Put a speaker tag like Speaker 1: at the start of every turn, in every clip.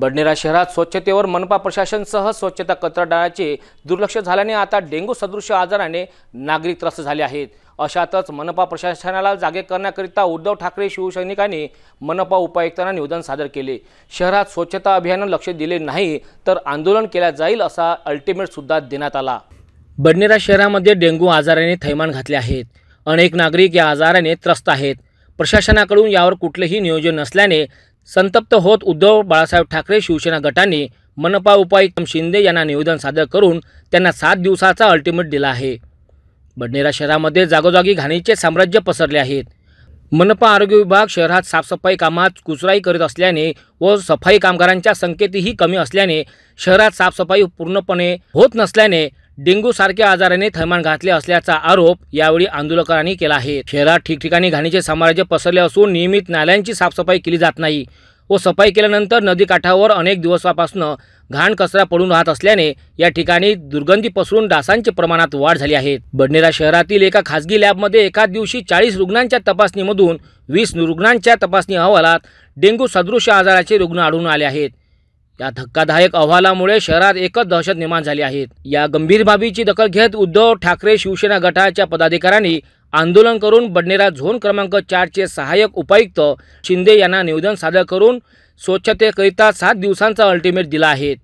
Speaker 1: बडनेरा शहरात स्वच्छतेवर मनपा प्रशासनसह स्वच्छता कचराडाळाचे दुर्लक्ष झाल्याने आता डेंग्यू सदृश्य आजाराने नागरिक त्रस्त झाले आहेत अशातच मनपा प्रशासनाला जागे करण्याकरिता उद्धव ठाकरे शिवसैनिकांनी मनपा उपायुक्तांना निवेदन सादर केले शहरात स्वच्छता अभियान लक्ष दिले नाही तर आंदोलन केल्या जाईल असा अल्टिमेटसुद्धा देण्यात आला बडनेरा शहरामध्ये डेंगू आजाराने थैमान घातले आहेत अनेक नागरिक या आजाराने त्रस्त आहेत प्रशासनाकडून यावर कुठलेही नियोजन नसल्याने संतप्त होत उद्धव बाळासाहेब ठाकरे शिवसेना गटाने मनपा उपायुक्त शिंदे यांना निवेदन सादर करून त्यांना सात दिवसाचा अल्टिमेट दिला आहे बडनेरा शहरामध्ये जागोजागी घाणीचे साम्राज्य पसरले आहेत मनपा आरोग्य विभाग शहरात साफसफाई कामात कुचराई करीत असल्याने व सफाई कामगारांच्या संख्येतही कमी असल्याने शहरात साफसफाई पूर्णपणे होत नसल्याने डेंग्यूसारख्या आजाराने थैमान घातले असल्याचा आरोप यावेळी आंदोलकांनी केला आहे शहरात ठिकठिकाणी घाणीचे साम्राज्य पसरले असून नियमित नाल्यांची साफसफाई केली जात नाही व सफाई केल्यानंतर नदीकाठावर अनेक दिवसापासून घाण कचरा पडून राहत असल्याने या ठिकाणी दुर्गंधी पसरून डासांचे प्रमाणात वाढ झाली आहे बडनेरा शहरातील एका खासगी लॅबमध्ये एका दिवशी चाळीस रुग्णांच्या तपासणीमधून वीस रुग्णांच्या तपासणी अहवालात डेंग्यू सदृश आजाराचे रुग्ण आढळून आले आहेत या धक्कादायक अहवालामुळे शहरात एकच दहशत निर्माण झाली आहे या गंभीर बाबीची दखल घेत उद्धव ठाकरे शिवसेना गटाच्या पदाधिकाऱ्यांनी आंदोलन करून बडनेरा झोन क्रमांक चारचे सहाय्यक उपायुक्त शिंदे यांना निवेदन सादर करून स्वच्छतेकरिता सात दिवसांचा अल्टिमेट दिला आहे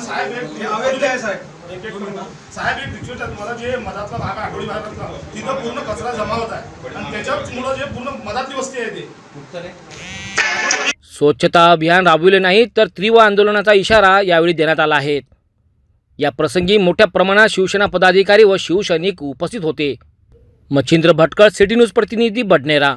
Speaker 1: साहेब साहेब हे पिक्चरच्या मला जे मधातला भाग आठवडी भागातला तिथं पूर्ण कचरा जमा होत आहे आणि त्याच्याच मुलं जे पूर्ण मधातली वस्ती आहे ते स्वच्छता अभियान राबविले नाही तर तीव्र आंदोलनाचा इशारा यावेळी देण्यात आला आहे या प्रसंगी मोठ्या प्रमाणात शिवसेना पदाधिकारी व शिवसैनिक उपस्थित होते मच्छिंद्र भटकळ सिटी न्यूज प्रतिनिधी बडनेरा